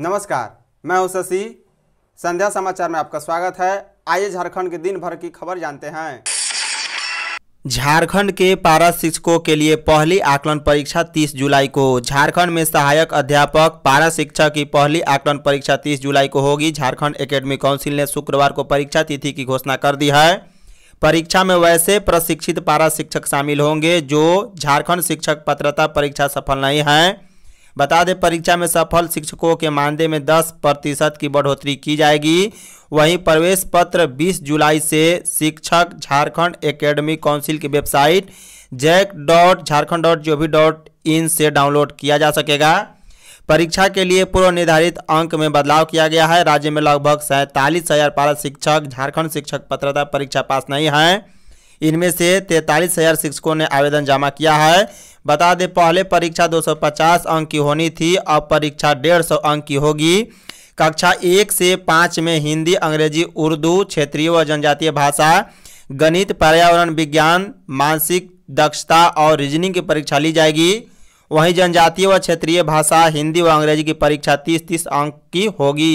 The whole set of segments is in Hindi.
नमस्कार मैं हूं शशि संध्या समाचार में आपका स्वागत है आइए झारखंड के दिन भर की खबर जानते हैं झारखंड के पारा शिक्षकों के लिए पहली आकलन परीक्षा 30 जुलाई को झारखंड में सहायक अध्यापक पारा शिक्षा की पहली आकलन परीक्षा 30 जुलाई को होगी झारखंड एकेडमी काउंसिल ने शुक्रवार को परीक्षा तिथि की घोषणा कर दी है परीक्षा में वैसे प्रशिक्षित पारा शिक्षक शामिल होंगे जो झारखंड शिक्षक पत्रता परीक्षा सफल नहीं हैं बता दें परीक्षा में सफल शिक्षकों के मानदेय में 10 प्रतिशत की बढ़ोतरी की जाएगी वहीं प्रवेश पत्र 20 जुलाई से शिक्षक झारखंड एकेडमी काउंसिल की website JAC dot Jharkhand dot G dot in से डाउनलोड किया जा सकेगा परीक्षा के लिए पूर्व निर्धारित अंक में बदलाव किया गया है राज्य में लगभग सैंतालीस हजार पारा शिक्षक झारखंड शिक्षक पत्रता परीक्षा पास नहीं हैं इनमें से तैंतालीस हजार शिक्षकों ने आवेदन जमा किया है बता दें पहले परीक्षा 250 अंक की होनी थी अब परीक्षा 150 अंक की होगी कक्षा एक से पाँच में हिंदी अंग्रेजी उर्दू क्षेत्रीय व जनजातीय भाषा गणित पर्यावरण विज्ञान मानसिक दक्षता और रीजनिंग की परीक्षा ली जाएगी वहीं जनजातीय व क्षेत्रीय भाषा हिंदी व अंग्रेजी की परीक्षा तीस तीस अंक की होगी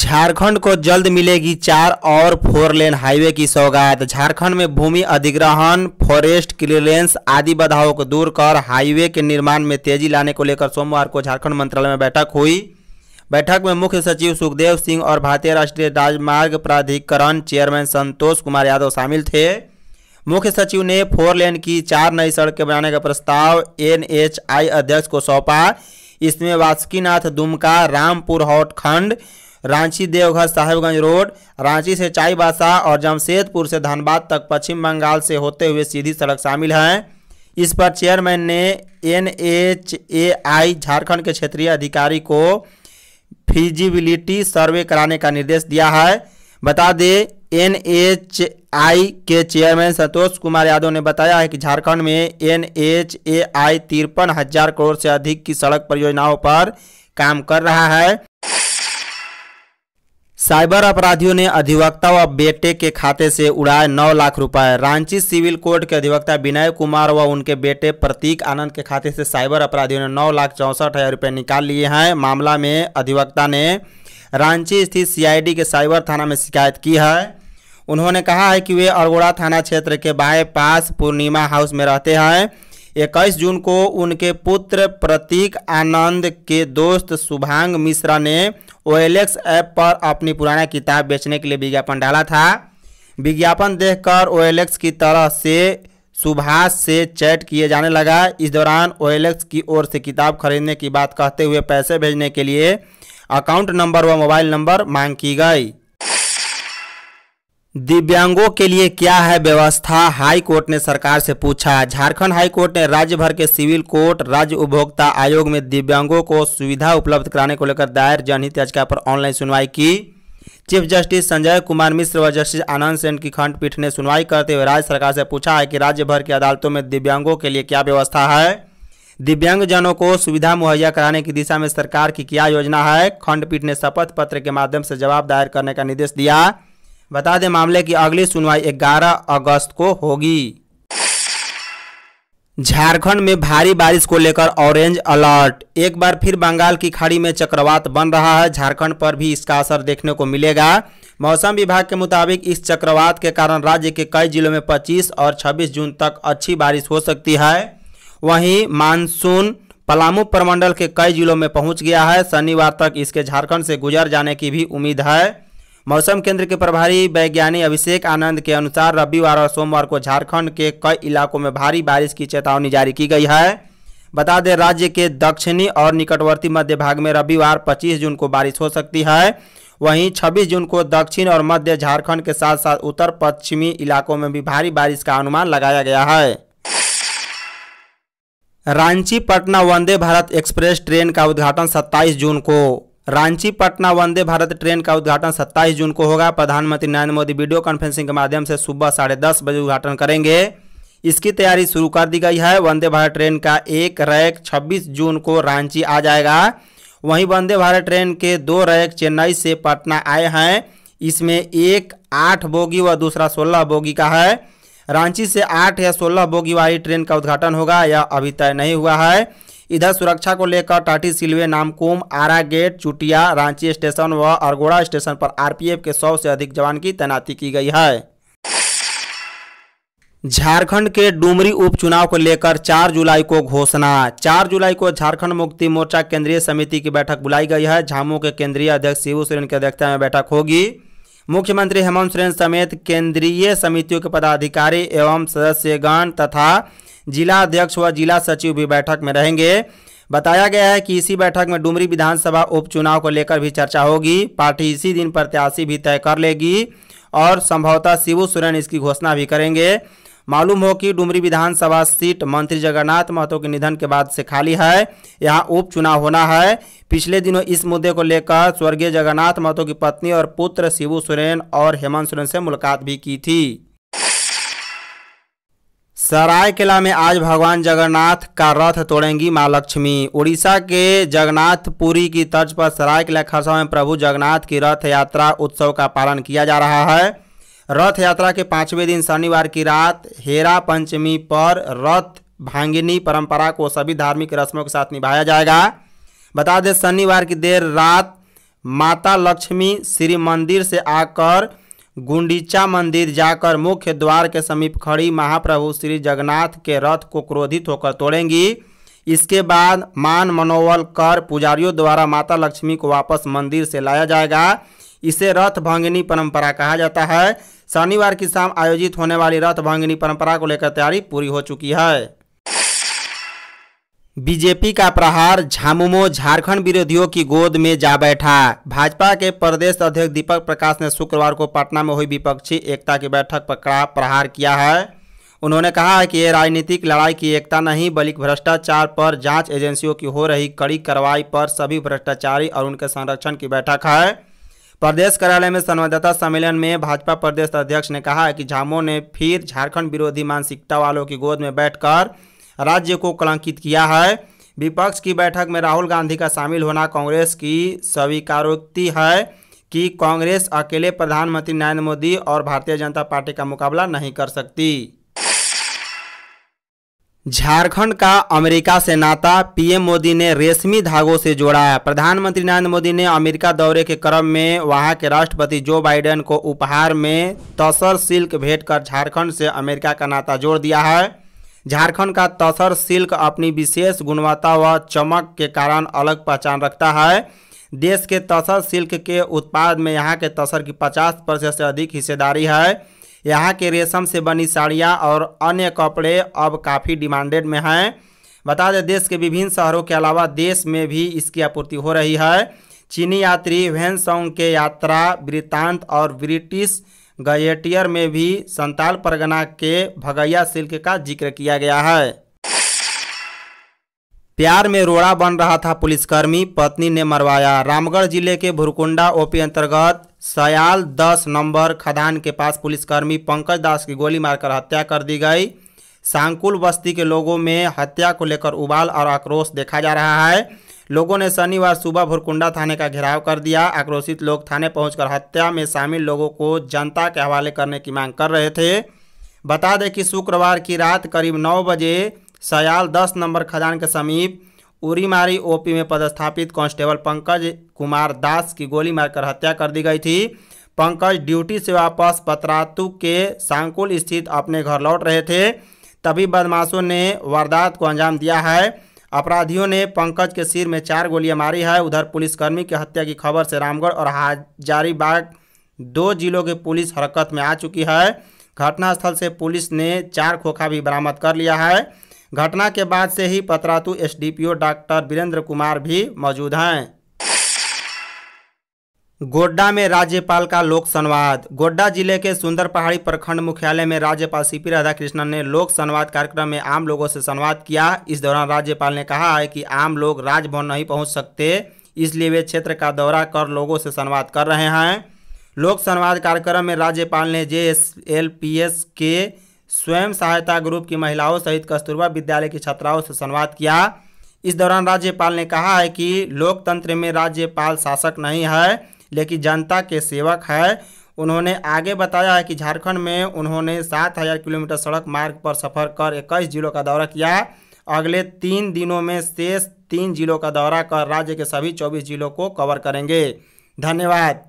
झारखंड को जल्द मिलेगी चार और फोर लेन हाईवे की सौगात झारखंड में भूमि अधिग्रहण फॉरेस्ट क्लियरेंस आदि बाधाओं को दूर कर हाईवे के निर्माण में तेजी लाने को लेकर सोमवार को झारखंड मंत्रालय में बैठक हुई बैठक में मुख्य सचिव सुखदेव सिंह और भारतीय राष्ट्रीय राजमार्ग प्राधिकरण चेयरमैन संतोष कुमार यादव शामिल थे मुख्य सचिव ने फोर लेन की चार नई सड़कें बनाने का प्रस्ताव एनएचआई अध्यक्ष को सौंपा इसमें वासुकीनाथ दुमका रामपुर हॉट खंड रांची देवघर साहेबगंज रोड रांची से चाईबासा और जमशेदपुर से धनबाद तक पश्चिम बंगाल से होते हुए सीधी सड़क शामिल हैं इस पर चेयरमैन ने N H A I Jharkhand के क्षेत्रीय अधिकारी को फिजिबिलिटी सर्वे कराने का निर्देश दिया है बता दें एन एच आई के चेयरमैन संतोष कुमार यादव ने बताया है कि झारखंड में एन एच ए आई तिरपन हजार करोड़ से अधिक की सड़क परियोजनाओं पर काम कर रहा है साइबर अपराधियों ने अधिवक्ता व बेटे के खाते से उड़ाए 9 लाख रुपए रांची सिविल कोर्ट के अधिवक्ता विनय कुमार व उनके बेटे प्रतीक आनंद के खाते से साइबर अपराधियों ने नौ लाख चौंसठ हज़ार रुपये निकाल लिए हैं मामला में अधिवक्ता ने रांची स्थित सीआईडी के साइबर थाना में शिकायत की है उन्होंने कहा है कि वे अरगोड़ा थाना क्षेत्र के बाएं पास पूर्णिमा हाउस में रहते हैं इक्कीस जून को उनके पुत्र प्रतीक आनंद के दोस्त शुभांग मिश्रा ने ओएलएक्स ऐप पर अपनी पुराना किताब बेचने के लिए विज्ञापन डाला था विज्ञापन देखकर ओएलएक्स की तरह से सुभाष से चैट किए जाने लगा इस दौरान ओएलएक्स की ओर से किताब खरीदने की बात कहते हुए पैसे भेजने के लिए अकाउंट नंबर व मोबाइल नंबर मांग की गई दिव्यांगों के लिए क्या है व्यवस्था हाई कोर्ट ने सरकार से पूछा झारखंड हाई कोर्ट ने राज्य भर के सिविल कोर्ट राज्य उपभोक्ता आयोग में दिव्यांगों को सुविधा उपलब्ध कराने को लेकर दायर जनहित याचिका पर ऑनलाइन सुनवाई की चीफ जस्टिस संजय कुमार मिश्र व जस्टिस आनंद सेन की खंडपीठ ने सुनवाई करते हुए राज्य सरकार से पूछा है कि राज्य भर की अदालतों में दिव्यांगों के लिए क्या व्यवस्था है दिव्यांगजनों को सुविधा मुहैया कराने की दिशा में सरकार की क्या योजना है खंडपीठ ने शपथ पत्र के माध्यम से जवाब दायर करने का निर्देश दिया बता दें मामले की अगली सुनवाई 11 अगस्त को होगी झारखंड में भारी बारिश को लेकर ऑरेंज अलर्ट एक बार फिर बंगाल की खाड़ी में चक्रवात बन रहा है झारखंड पर भी इसका असर देखने को मिलेगा मौसम विभाग के मुताबिक इस चक्रवात के कारण राज्य के कई जिलों में 25 और 26 जून तक अच्छी बारिश हो सकती है वहीं मानसून पलामू प्रमंडल के कई जिलों में पहुंच गया है शनिवार तक इसके झारखंड से गुजर जाने की भी उम्मीद है मौसम केंद्र के प्रभारी वैज्ञानिक अभिषेक आनंद के अनुसार रविवार और सोमवार को झारखंड के कई इलाकों में भारी बारिश की चेतावनी जारी की गई है बता दें राज्य के दक्षिणी और निकटवर्ती मध्य भाग में रविवार 25 जून को बारिश हो सकती है वहीं 26 जून को दक्षिण और मध्य झारखंड के साथ साथ उत्तर पश्चिमी इलाकों में भी भारी बारिश का अनुमान लगाया गया है रांची पटना वंदे भारत एक्सप्रेस ट्रेन का उद्घाटन 27 जून को रांची पटना वंदे भारत ट्रेन का उद्घाटन 27 जून को होगा प्रधानमंत्री नरेंद्र मोदी वीडियो कॉन्फ्रेंसिंग के माध्यम से सुबह साढ़े दस बजे उद्घाटन करेंगे इसकी तैयारी शुरू कर दी गई है वंदे भारत ट्रेन का एक रैक 26 जून को रांची आ जाएगा वहीं वंदे भारत ट्रेन के दो रैक चेन्नई से पटना आए हैं इसमें एक आठ बोगी व दूसरा सोलह बोगी का है रांची से आठ या सोलह बोगी वाली ट्रेन का उद्घाटन होगा यह अभी तय नहीं हुआ है इधर सुरक्षा को लेकर टाटी सिलवे नामकुम आरा गेट चुटिया रांची स्टेशन व अरगोड़ा स्टेशन पर आरपीएफ के सौ से अधिक जवान की तैनाती की गई है झारखंड के डुमरी उपचुनाव को लेकर 4 जुलाई को घोषणा 4 जुलाई को झारखंड मुक्ति मोर्चा केंद्रीय समिति की बैठक बुलाई गई है झामू के केंद्रीय अध्यक्ष शिव सोरेन की अध्यक्षता में बैठक होगी मुख्यमंत्री हेमंत सोरेन समेत केंद्रीय समितियों के पदाधिकारी एवं सदस्यगण तथा जिला अध्यक्ष व जिला सचिव भी बैठक में रहेंगे बताया गया है कि इसी बैठक में डुमरी विधानसभा उपचुनाव को लेकर भी चर्चा होगी पार्टी इसी दिन प्रत्याशी भी तय कर लेगी और संभवतः शिबू सुरेन इसकी घोषणा भी करेंगे मालूम हो कि डुमरी विधानसभा सीट मंत्री जगन्नाथ महतो के निधन के बाद से खाली है यहाँ उपचुनाव होना है पिछले दिनों इस मुद्दे को लेकर स्वर्गीय जगन्नाथ महतो की पत्नी और पुत्र शिवू सुरेन और हेमंत सोरेन से मुलाकात भी की थी सरायकेला में आज भगवान जगन्नाथ का रथ तोड़ेंगी मां लक्ष्मी उड़ीसा के जगन्नाथपुरी की तर्ज पर सरायकेला खरसा में प्रभु जगन्नाथ की रथ यात्रा उत्सव का पालन किया जा रहा है रथ यात्रा के पाँचवें दिन शनिवार की रात हेरा पंचमी पर रथ भांगिनी परंपरा को सभी धार्मिक रस्मों के साथ निभाया जाएगा बता दें शनिवार की देर रात माता लक्ष्मी श्री मंदिर से आकर गुंडीचा मंदिर जाकर मुख्य द्वार के समीप खड़ी महाप्रभु श्री जगन्नाथ के रथ को क्रोधित होकर तोड़ेंगी इसके बाद मान मनोवल कर पुजारियों द्वारा माता लक्ष्मी को वापस मंदिर से लाया जाएगा इसे रथ भंगनी परंपरा कहा जाता है शनिवार की शाम आयोजित होने वाली रथ भंगनी परंपरा को लेकर तैयारी पूरी हो चुकी है बीजेपी का प्रहार झामुमो झारखंड विरोधियों की गोद में जा बैठा भाजपा के प्रदेश अध्यक्ष दीपक प्रकाश ने शुक्रवार को पटना में हुई विपक्षी एकता की बैठक पर कड़ा प्रहार किया है उन्होंने कहा है कि ये राजनीतिक लड़ाई की एकता नहीं बल्कि भ्रष्टाचार पर जांच एजेंसियों की हो रही कड़ी कार्रवाई पर सभी भ्रष्टाचारी और उनके संरक्षण की बैठक है प्रदेश कार्यालय में संवाददाता सम्मेलन में भाजपा प्रदेश अध्यक्ष ने कहा है कि झामो ने फिर झारखंड विरोधी मानसिकता वालों की गोद में बैठकर राज्य को कलंकित किया है विपक्ष की बैठक में राहुल गांधी का शामिल होना कांग्रेस की स्वीकारोक्ति है कि कांग्रेस अकेले प्रधानमंत्री नरेंद्र मोदी और भारतीय जनता पार्टी का मुकाबला नहीं कर सकती झारखंड का अमेरिका से नाता पीएम मोदी ने रेशमी धागों से जोड़ा है प्रधानमंत्री नरेंद्र मोदी ने अमेरिका दौरे के क्रम में वहां के राष्ट्रपति जो बाइडेन को उपहार में तसर सिल्क भेंट कर झारखंड से अमेरिका का नाता जोड़ दिया है झारखंड का तसर सिल्क अपनी विशेष गुणवत्ता व चमक के कारण अलग पहचान रखता है देश के तसर सिल्क के उत्पाद में यहाँ के तसर की पचास प्रतिशत से अधिक हिस्सेदारी है यहाँ के रेशम से बनी साड़ियाँ और अन्य कपड़े अब काफ़ी डिमांडेड में हैं बता दें देश के विभिन्न शहरों के अलावा देश में भी इसकी आपूर्ति हो रही है चीनी यात्री वेनसोंग के यात्रा वृत्तांत और ब्रिटिश गैटियर में भी संताल परगना के भगैया सिल्क का जिक्र किया गया है प्यार में रोड़ा बन रहा था पुलिसकर्मी पत्नी ने मरवाया रामगढ़ जिले के भुरकुंडा ओपी अंतर्गत सयाल 10 नंबर खदान के पास पुलिसकर्मी पंकज दास की गोली मारकर हत्या कर दी गई सांकुल बस्ती के लोगों में हत्या को लेकर उबाल और आक्रोश देखा जा रहा है लोगों ने शनिवार सुबह भुरकुंडा थाने का घेराव कर दिया आक्रोशित लोग थाने पहुंचकर हत्या में शामिल लोगों को जनता के हवाले करने की मांग कर रहे थे बता दें कि शुक्रवार की रात करीब नौ बजे सयाल दस नंबर खदान के समीप उरीमारी ओपी में पदस्थापित कांस्टेबल पंकज कुमार दास की गोली मारकर हत्या कर दी गई थी पंकज ड्यूटी से वापस पतरातु के सांकुल स्थित अपने घर लौट रहे थे तभी बदमाशों ने वारदात को अंजाम दिया है अपराधियों ने पंकज के सिर में चार गोलियां मारी है उधर पुलिसकर्मी की हत्या की खबर से रामगढ़ और हजारीबाग दो जिलों की पुलिस हरकत में आ चुकी है घटनास्थल से पुलिस ने चार खोखा भी बरामद कर लिया है घटना के बाद से ही पतरातू एसडीपीओ डॉक्टर वीरेंद्र कुमार भी मौजूद हैं गोड्डा में राज्यपाल का लोक संवाद गोड्डा जिले के सुंदर पहाड़ी प्रखंड मुख्यालय में राज्यपाल सी पी राधाकृष्णन ने लोक संवाद कार्यक्रम में आम लोगों से संवाद किया इस दौरान राज्यपाल ने कहा है कि आम लोग राजभवन नहीं पहुंच सकते इसलिए वे क्षेत्र का दौरा कर लोगों से संवाद कर रहे हैं लोक संवाद कार्यक्रम में राज्यपाल ने जे के स्वयं सहायता ग्रुप की महिलाओं सहित कस्तूरबा विद्यालय की छात्राओं से संवाद किया इस दौरान राज्यपाल ने कहा है कि लोकतंत्र में राज्यपाल शासक नहीं है लेकिन जनता के सेवक है उन्होंने आगे बताया है कि झारखंड में उन्होंने सात हज़ार किलोमीटर सड़क मार्ग पर सफर कर इक्कीस जिलों का दौरा किया अगले तीन दिनों में शेष तीन जिलों का दौरा कर राज्य के सभी चौबीस जिलों को कवर करेंगे धन्यवाद